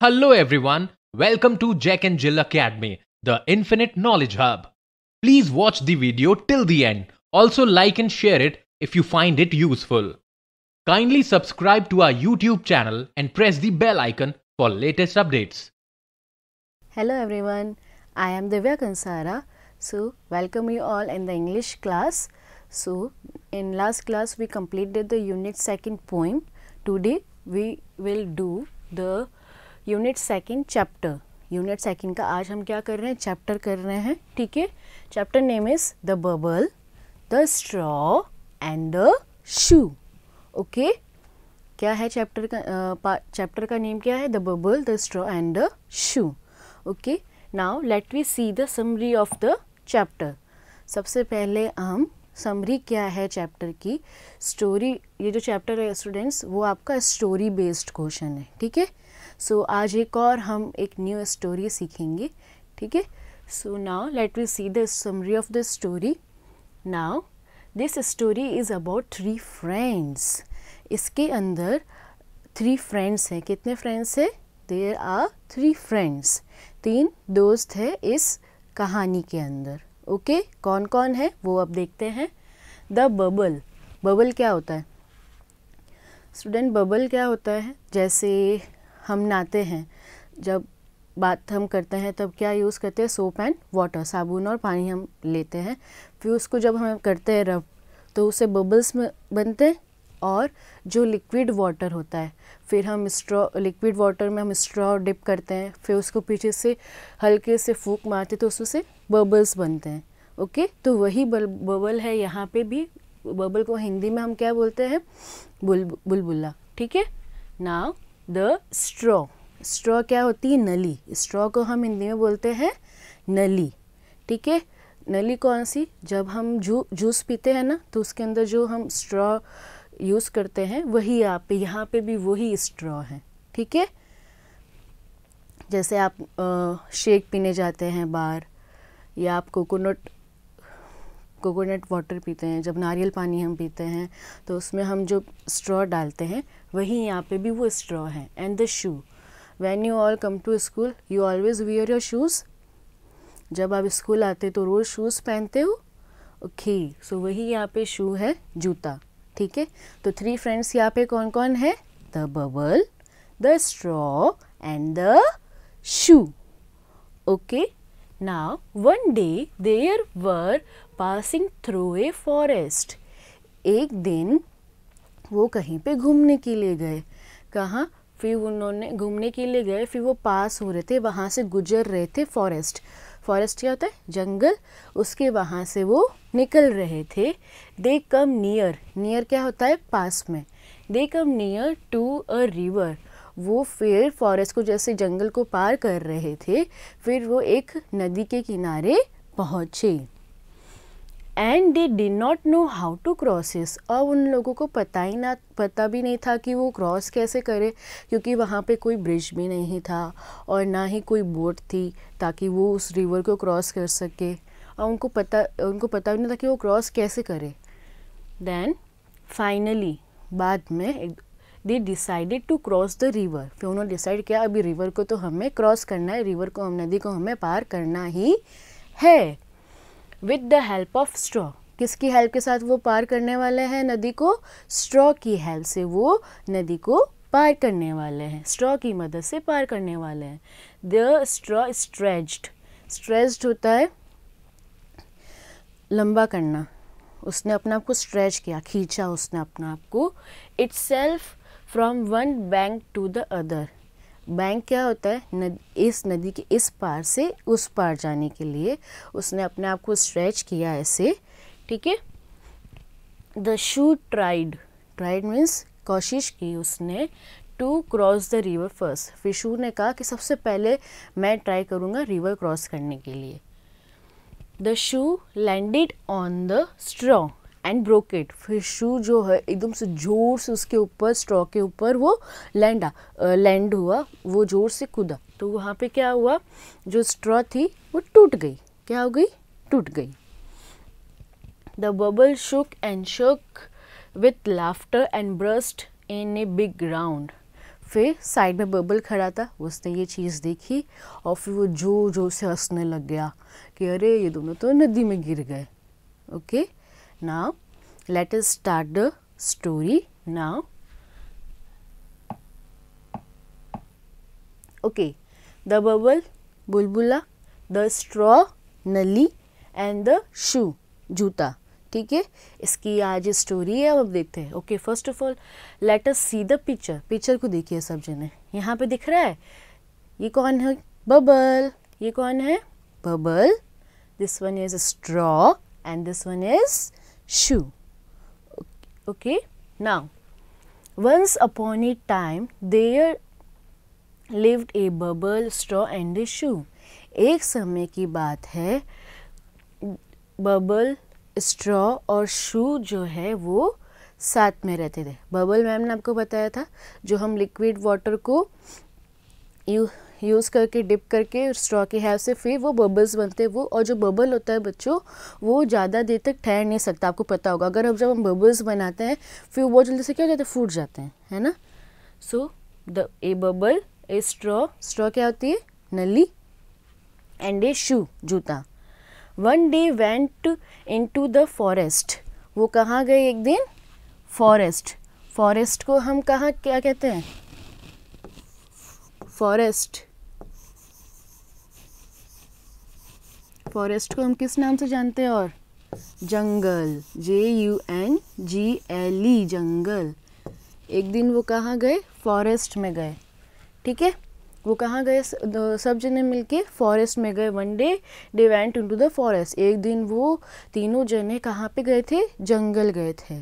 Hello everyone, welcome to Jack and Jill Academy, the Infinite Knowledge Hub. Please watch the video till the end. Also like and share it if you find it useful. Kindly subscribe to our YouTube channel and press the bell icon for latest updates. Hello everyone, I am Divya Kansara. So welcome you all in the English class. So, in last class we completed the unit second poem. Today we will do the unit second chapter. Unit second ka aaj hum kya kar rahe hain chapter kar rahe hain theek hai Chapter name is the bubble, the straw and the shoe. Okay? kya hai chapter ka uh, chapter ka name kya hai The bubble, the straw and the shoe. Okay? Now let we see the summary of the chapter. सबसे पहले हम summary क्या है chapter की story ये जो chapter है students वो आपका स्टोरी बेस्ड क्वेश्चन है ठीक है सो आज एक और हम एक न्यू स्टोरी सीखेंगे ठीक है so now let we see the summary of the story now this story is about three friends इसके अंदर थ्री फ्रेंड्स हैं कितने फ्रेंड्स हैं देर आर थ्री फ्रेंड्स तीन दोस्त है इस कहानी के अंदर ओके कौन कौन है वो अब देखते हैं द बबल बबल क्या होता है स्टूडेंट बबल क्या होता है जैसे हम नहाते हैं जब बात हम करते हैं तब क्या यूज़ करते हैं सोप एंड वाटर साबुन और पानी हम लेते हैं फिर उसको जब हम करते हैं रब तो उसे बबल्स में बनते हैं और जो लिक्विड वाटर होता है फिर हम स्ट्रॉ लिक्विड वाटर में हम स्ट्रॉ डिप करते हैं फिर उसको पीछे से हल्के से फूक मारते तो उससे बबल्स बनते हैं ओके तो वही बल बबल है यहाँ पे भी बबल को हिंदी में हम क्या बोलते हैं बुल बुलबुल्ला ठीक है नाव द स्ट्रॉ स्ट्रॉ क्या होती है नली स्ट्रॉ को हम हिंदी में बोलते हैं नली ठीक है नली कौन सी जब हम जू जूस पीते हैं ना तो उसके अंदर जो हम स्ट्रॉ यूज़ करते हैं वही आप पे यहाँ पे भी वही स्ट्रॉ है ठीक है जैसे आप शेक पीने जाते हैं बाहर या आप कोकोनट कोकोनट वाटर पीते हैं जब नारियल पानी हम पीते हैं तो उसमें हम जो स्ट्रॉ डालते हैं वही यहाँ पे भी वो स्ट्रॉ है and the shoe when you all come to school you always wear your shoes जब आप स्कूल आते तो रोज़ शूज़ पहनते हो ओके सो वही यहाँ पे शू है जूता ठीक है तो थ्री फ्रेंड्स यहाँ पे कौन कौन है the bubble the straw and the shoe okay now one day there were passing through a forest एक दिन वो कहीं पे घूमने के लिए गए कहाँ फिर उन्होंने घूमने के लिए गए फिर वो पास हो रहे थे वहाँ से गुजर रहे थे फॉरेस्ट फॉरेस्ट क्या होता है जंगल उसके वहाँ से वो निकल रहे थे दे कम नियर नियर क्या होता है पास में they come near to a river वो फिर फॉरेस्ट को जैसे जंगल को पार कर रहे थे फिर वो एक नदी के किनारे पहुँचे and they did not know how to crosses और उन लोगों को पता ही ना पता भी नहीं था कि वो क्रॉस कैसे करे क्योंकि वहाँ पे कोई ब्रिज भी नहीं था और ना ही कोई बोट थी ताकि वो उस रिवर को क्रॉस कर सके और उनको पता उनको पता भी नहीं था कि वो क्रॉस कैसे करे देन फाइनली बाद में they decided to cross the river फिर उन्होंने डिसाइड किया अभी रिवर को तो हमें क्रॉस करना है रिवर को हम नदी को हमें पार करना ही है with the help of straw किसकी हेल्प के साथ वो पार करने वाले हैं नदी को स्ट्रॉ की हेल्प से वो नदी को पार करने वाले हैं स्ट्रॉ की मदद से पार करने वाले हैं द स्ट्रॉ स्ट्रेच्ड स्ट्रेच्ड होता है लंबा करना उसने अपने आप को स्ट्रेच किया खींचा उसने अपने आप को itself from one bank to the other bank क्या होता है नद, इस नदी के इस पार से उस पार जाने के लिए उसने अपने आप को स्ट्रेच किया ऐसे ठीक है the shoe tried tried means कोशिश की उसने to cross the river first फिशू ने कहा कि सबसे पहले मैं ट्राई करूँगा रिवर क्रॉस करने के लिए the shoe landed on the straw and broke it फिर शू जो है एकदम से जोर से उसके ऊपर स्ट्रॉ के ऊपर वो लैंडा लैंड हुआ वो जोर से कूदा तो वहाँ पे क्या हुआ जो स्ट्रॉ थी वो टूट गई क्या हो गई टूट गई the bubble shook and shook with laughter and burst in a big ground फिर साइड में बबल खड़ा था उसने ये चीज़ देखी और फिर वो जोर जोर से हंसने लग गया कि अरे ये दोनों तो नदी में गिर गए okay Now, let us start the story now. Okay, the bubble, बुलबुला द स्ट्रॉ नली एंड द शू जूता ठीक है इसकी आज स्टोरी है अब देखते हैं okay first of all let us see the picture picture को देखिए सब जने यहाँ पे दिख रहा है ये कौन है बबल ये कौन है bubble this one is straw and this one is shoe. Okay. Now, once upon a time there lived a bubble, straw and a shoe. ek samay ki baat hai bubble straw aur shoe jo hai wo साथ में रहते थे bubble ma'am ने आपको बताया था जो हम लिक्विड वाटर को यू यूज़ करके डिप करके स्ट्रॉ की हेल्प से फिर वो बबल्स बनते हैं वो और जो बबल होता है बच्चों वो ज़्यादा देर तक ठहर नहीं सकता आपको पता होगा अगर हम जब हम बबल्स बनाते हैं फिर वो जल्दी से क्या हो जाते हैं फूट जाते हैं है ना so the a bubble a straw straw क्या होती है नली एंड ए शू जूता one day went into the forest वो कहाँ गए एक दिन फॉरेस्ट फॉरेस्ट को हम कहाँ क्या कहते हैं फॉरेस्ट फॉरेस्ट को हम किस नाम से जानते हैं और जंगल J U N G L E जंगल एक दिन वो कहाँ गए फॉरेस्ट में गए ठीक है वो कहाँ गए सब जने मिल के फॉरेस्ट में गए one day they went to the forest एक दिन वो तीनों जने कहाँ पे गए थे जंगल गए थे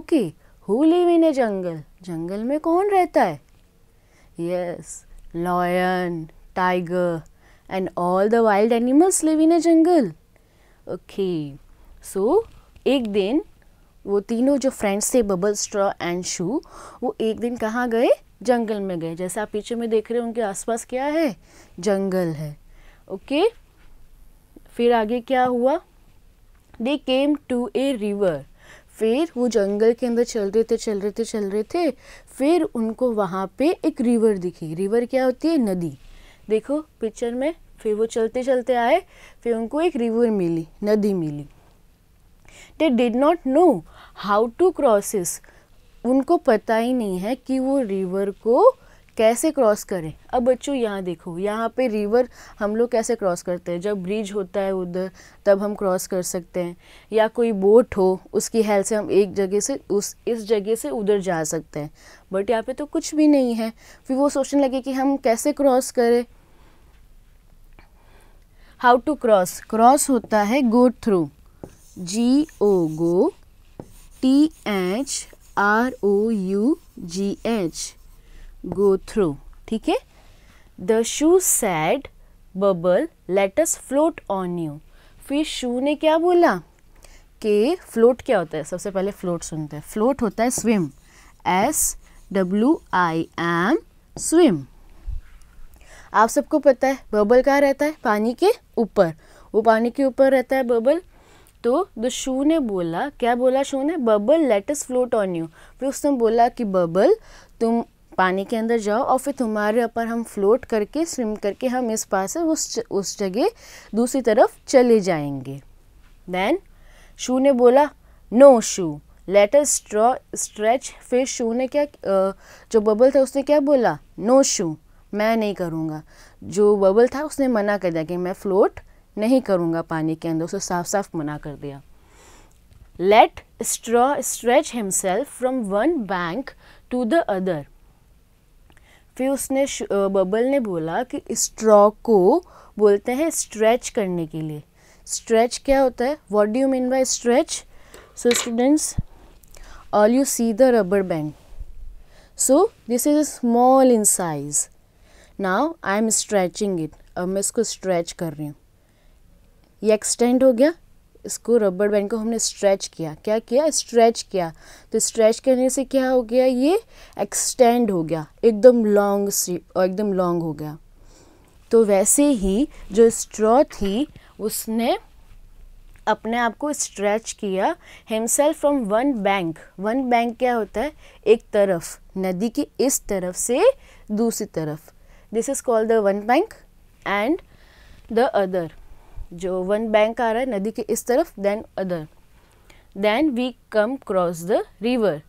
okay who live in a jungle जंगल में कौन रहता है yes lion tiger and all the wild animals live in a jungle okay so एक दिन वो तीनों जो फ्रेंड्स थे बबल स्ट्रॉ एंड शू वो एक दिन कहाँ गए जंगल में गए जैसे आप पीछे में देख रहे हो उनके आसपास क्या है जंगल है ओके okay? फिर आगे क्या हुआ दे केम टू ए रिवर फिर वो जंगल के अंदर चल रहे थे चल रहे थे चल रहे थे फिर उनको वहाँ पे एक रिवर दिखी रिवर क्या होती है नदी देखो पिक्चर में फिर वो चलते चलते आए फिर उनको एक रिवर मिली नदी मिली they did not know how to cross उनको पता ही नहीं है कि वो रिवर को कैसे क्रॉस करें अब बच्चों यहाँ देखो यहाँ पे रिवर हम लोग कैसे क्रॉस करते हैं जब ब्रिज होता है उधर तब हम क्रॉस कर सकते हैं या कोई बोट हो उसकी हेल्प से हम एक जगह से उस इस जगह से उधर जा सकते हैं बट यहाँ पे तो कुछ भी नहीं है फिर वो सोचने लगे कि हम कैसे क्रॉस करें हाउ टू क्रॉस क्रॉस होता है go through G O go T H R O U G H go through ठीक है the shoe said bubble let's float on you फिर शू ने क्या बोला के फ्लोट क्या होता है सबसे पहले फ्लोट सुनते हैं फ्लोट होता है swim S W I M swim आप सबको पता है बबल कहाँ रहता है पानी के ऊपर वो पानी के ऊपर रहता है बबल तो द शू ने बोला क्या बोला शू ने bubble let's float on you फिर उसने बोला कि बबल तुम पानी के अंदर जाओ और फिर तुम्हारे ऊपर हम फ्लोट करके स्विम करके हम इस पास से उस उस जगह दूसरी तरफ चले जाएंगे देन शू ने बोला no shoe let the straw stretch फिर शू ने क्या जो बबल था उसने क्या बोला नो शू मैं नहीं करूँगा जो बबल था उसने मना कर दिया कि मैं फ्लोट नहीं करूँगा पानी के अंदर उसे साफ साफ मना कर दिया let straw stretch himself from one bank to the other फिर उसने बबल ने बोला कि स्ट्रॉ को बोलते हैं स्ट्रेच करने के लिए स्ट्रेच क्या होता है what do you mean by stretch students students you see the rubber band so this is a small in size now I am stretching it अब मैं इसको स्ट्रेच कर रही हूँ ये एक्सटेंड हो गया इसको रबड़ बैंड को हमने स्ट्रेच किया क्या किया स्ट्रेच किया तो स्ट्रेच करने से क्या हो गया ये एक्सटेंड हो गया एकदम लॉन्ग और एकदम लॉन्ग हो गया तो वैसे ही जो स्ट्रॉ थी उसने अपने आप को स्ट्रेच किया himself from one bank one bank क्या होता है एक तरफ नदी की इस तरफ से दूसरी तरफ this is called the one bank and the other जो वन बैंक आ रहा है नदी के इस तरफ then other then we come cross the river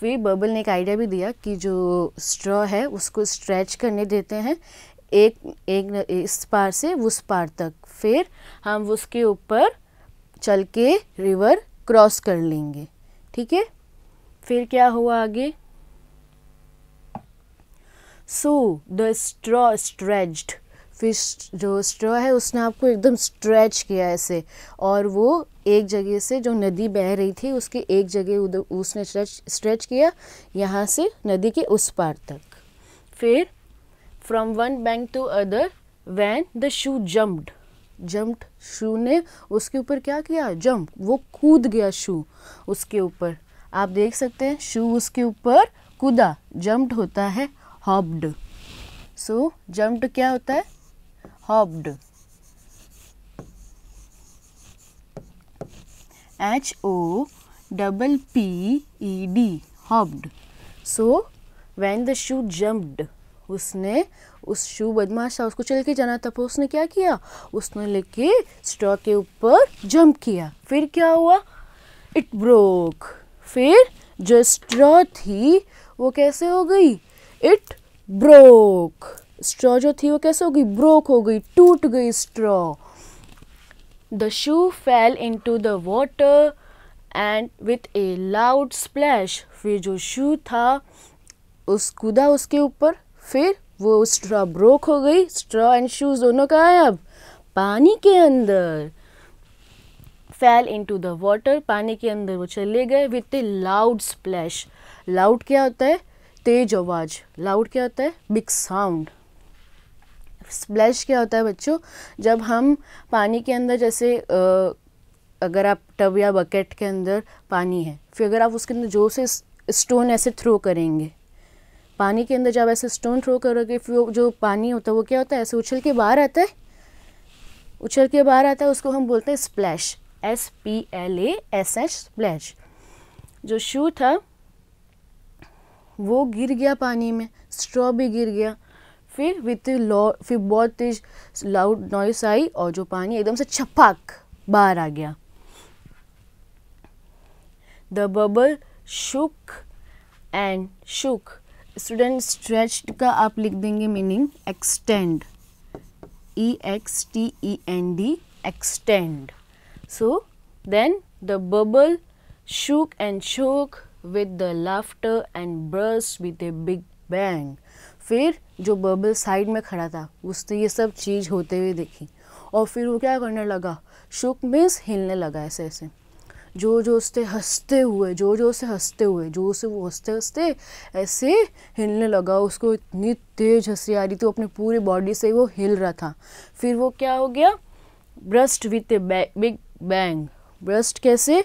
फिर बबल ने एक आइडिया भी दिया कि जो स्ट्रॉ है उसको स्ट्रेच करने देते हैं एक एक इस पार से उस पार तक फिर हम उसके ऊपर चल के रिवर क्रॉस कर लेंगे ठीक है फिर क्या हुआ आगे so the straw stretched fish जो स्ट्रॉ है उसने आपको एकदम स्ट्रेच किया ऐसे और वो एक जगह से जो नदी बह रही थी उसकी एक जगह उधर उसने स्ट्रेच स्ट्रेच किया यहाँ से नदी के उस पार तक फिर from one bank to other when the shoe jumped jumped shoe ने उसके ऊपर क्या किया जम्प वो कूद गया शू उसके ऊपर आप देख सकते हैं शू उसके ऊपर कूदा जम्प्ड होता है हॉब्ड सो so, जम्प्ड क्या होता है hopped h o double p e d hopped so when the shoe jumped उसने उस शू बदमाश था उसको चल के जाना था पर उसने क्या किया उसने लेके स्टॉक के ऊपर जंप किया फिर क्या हुआ इट ब्रोक फिर जो स्ट्रॉ थी वो कैसे हो गई इट ब्रोक स्ट्रॉ जो थी वो कैसे हो गई ब्रोक हो गई टूट गई straw the shoe fell into the water and with a loud splash फिर जो शू था उस कूदा उसके ऊपर फिर वो स्ट्रॉ ब्रोक हो गई स्ट्रॉ एंड शूज दोनों का है अब पानी के अंदर फैल इन टू द वॉटर पानी के अंदर वो चले गए with a loud splash loud क्या होता है तेज आवाज़ लाउड क्या होता है बिग साउंड स्प्लैश क्या होता है बच्चों जब हम पानी के अंदर जैसे अगर आप टब या बकेट के अंदर पानी है फिर अगर आप उसके अंदर जोर से स्टोन ऐसे थ्रो करेंगे पानी के अंदर जब ऐसे स्टोन थ्रो करोगे फिर जो पानी होता है वो क्या होता है ऐसे उछल के बाहर आता है उछल के बाहर आता है उसको हम बोलते हैं splash S P L A S H splash जो शू था वो गिर गया पानी में स्ट्रॉ भी गिर गया फिर विथ फिर बहुत तेज लाउड नॉइस आई और जो पानी एकदम से छपाक बाहर आ गया the bubble shook and shook student stretched का आप लिख देंगे meaning extend E X T E N D extend so then the bubble shook and shook with the laughter and burst with a big bang फिर जो verbal side में खड़ा था उसने ये सब चीज़ होते हुए देखी और फिर वो क्या करने लगा शुक मीन्स हिलने लगा ऐसे ऐसे जो जो उससे हंसते हुए जो जो से हंसते हुए जो से वो हंसते हंसते ऐसे हिलने लगा उसको इतनी तेज हंसी आ रही थी अपनी पूरी बॉडी से वो हिल रहा था फिर वो क्या हो गया burst with a big bang burst कैसे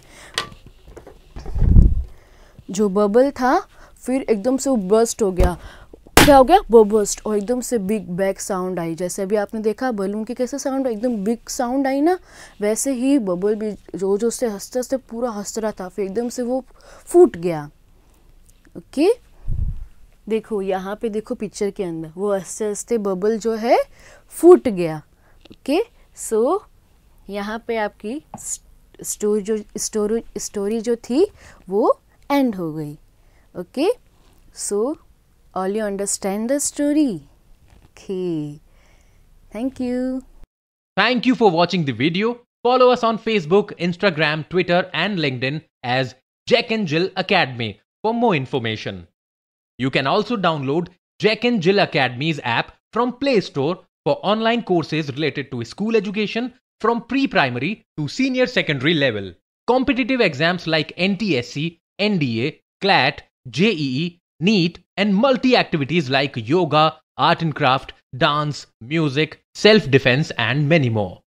जो बबल था फिर एकदम से वो ब्रस्ट हो गया क्या हो गया बबस्ट और एकदम से बिग बैक साउंड आई जैसे अभी आपने देखा बलून की कैसे साउंड एकदम बिग साउंड आई ना वैसे ही बबल भी जो जो से हंसते हंसते पूरा हंस रहा था फिर एकदम से वो फूट गया ओके देखो यहाँ पे देखो पिक्चर के अंदर वो हंसते हंसते बबल जो है फूट गया ओके सो यहाँ पे आपकी स्टोरी जो स्टोरी स्टोरी जो थी वो एंड हो गई okay so so, All you understand the story? Okay. Thank you. Thank you for watching the video. Follow us on Facebook, Instagram, Twitter and LinkedIn as Jack and Jill Academy for more information. You can also download Jack and Jill Academy's app from Play Store for online courses related to school education from pre-primary to senior secondary level. Competitive exams like NTSC, NDA, CLAT, JEE, NEET, and multi activities like yoga, art and craft, dance, music, self defense, and many more.